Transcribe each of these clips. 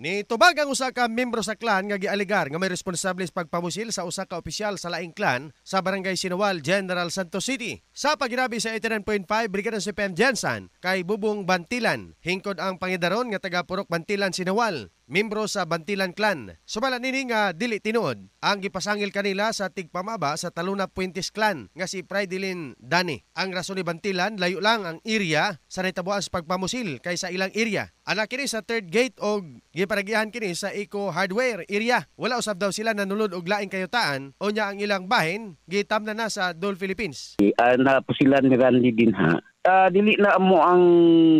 Ni tubag ang usa ka membro sa klan nga gialigar nga may responsable sa pagpamusil sa usa ka opisyal sa laing klan sa Barangay Sinawal, General Santos City. Sa paginabi sa 89.5 Brigada si Pem Jensen kay Bubong Bantilan, hingkod ang pangidaron nga taga Purok Bantilan Sinawal membro sa Bantilan Clan. subalan nini nga dili tinuod ang gipasangil kanila sa tigpamaba sa Taluna Puentes Clan nga si Pridelin Dani. Ang rason ni Bantilan layo lang ang area sa nitabuan sa pagpamusil kaysa ilang area. Ana kini sa third gate og giparagihan kini sa Eco Hardware area. Wala usab daw sila nanulod og laing kayotaan o nya ang ilang bahin gitamna na sa Dole Philippines. Ana po sila ni Randy Dinha. Uh, dili na mo ang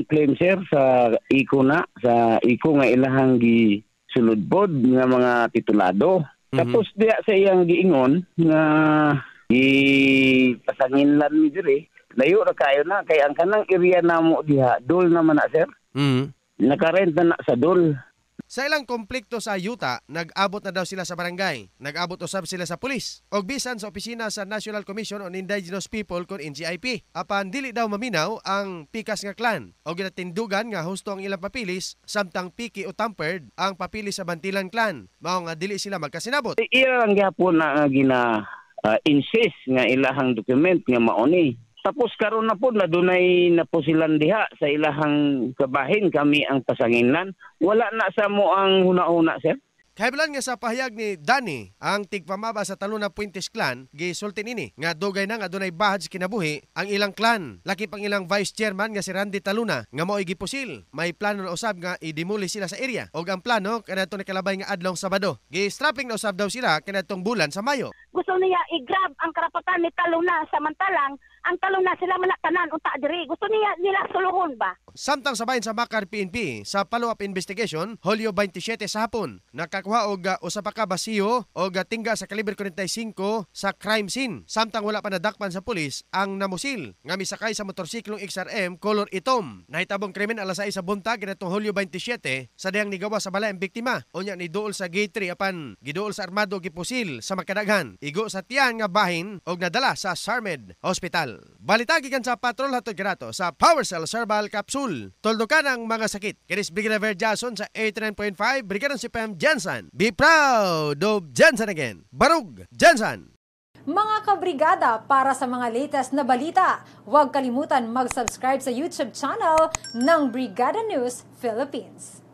claim sir sa iko na sa iko nga ilahang gi sunod bod nga mga titulado. Mm-hmm. Tapos diya sa iyang giingon nga ipasangin lang mi dire. Layo ra kayo na kay ang kanang area namo diha dol naman na sir. Mm-hmm. Nakarenta na sa dol. Sa ilang komplekto sa Utah, nag-abot na daw sila sa barangay, nag-abot usab sila sa pulis, Og bisan sa opisina sa National Commission on Indigenous People kon NGIP. Apan dili daw maminaw ang pikas nga clan, Og ginatindugan nga husto ang ilang papilis, samtang piki o tampered ang papilis sa Bantilan clan. Mao nga dili sila magkasinabot. Iya lang gyapon na gina uh, insist nga ilahang dokument nga mauni tapos karon na po na dunay na po silang diha sa ilahang kabahin kami ang pasanginan. Wala na sa mo ang huna-huna, sir. Kahibalan nga sa pahayag ni Danny, ang tigpamaba sa Taluna na Puentes clan, gisulti ini. nga dugay na nga dunay bahad kinabuhi ang ilang clan. Laki pang ilang vice chairman nga si Randy Taluna nga mao gipusil. May plano na usab nga idimuli sila sa area. Og ang plano ni kalabay nga adlong Sabado. gi na usab daw sila kanatong bulan sa Mayo gusto niya i-grab ang karapatan ni Taluna samantalang ang Taluna sila manatanan unta diri. Gusto niya nila suluhon ba? Samtang sabayan sa Makar PNP sa follow-up investigation, Hulyo 27 sa hapon, nakakuha og uh, usa pa ka basiyo og uh, tingga sa kalibre 45 sa crime scene. Samtang wala pa nadakpan sa pulis ang namusil nga misakay sa motorsiklong XRM color itom. Nahitabong krimen alas 6 sa buntag nitong Hulyo 27 sa dayang nigawa sa bala ang biktima. Unya ni duol sa gate 3 apan giduol sa armado gipusil sa makadaghan igo sa tiyan nga bahin og nadala sa Sarmed Hospital. Balita gikan sa patrol hatod kanato sa PowerCell Cell Capsule. Toldukan ang mga sakit. Kinis Brigadier Jason sa 89.5 Brigadier si Pam Jensen. Be proud of Jensen again. Barug Jensen. Mga kabrigada, para sa mga latest na balita, huwag kalimutan mag-subscribe sa YouTube channel ng Brigada News Philippines.